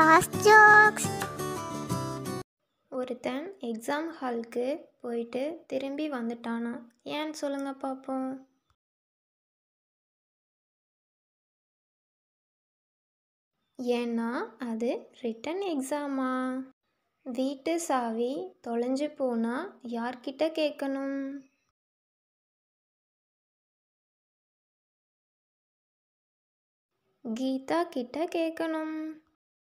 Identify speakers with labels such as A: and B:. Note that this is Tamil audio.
A: பாஸ் ஜோக்ஸ் ஒருத்தன் எக்ஸாம் ஹாலுக்கு போயிட்டு திரும்பி வந்துட்டானா ஏன்னு சொல்லுங்க பார்ப்போம் ஏன்னா அது ரிட்டன் எக்ஸாமா வீட்டு சாவி தொலைஞ்சு போனா யார்கிட்ட கேட்கணும்
B: கீதா கிட்ட கேட்கணும்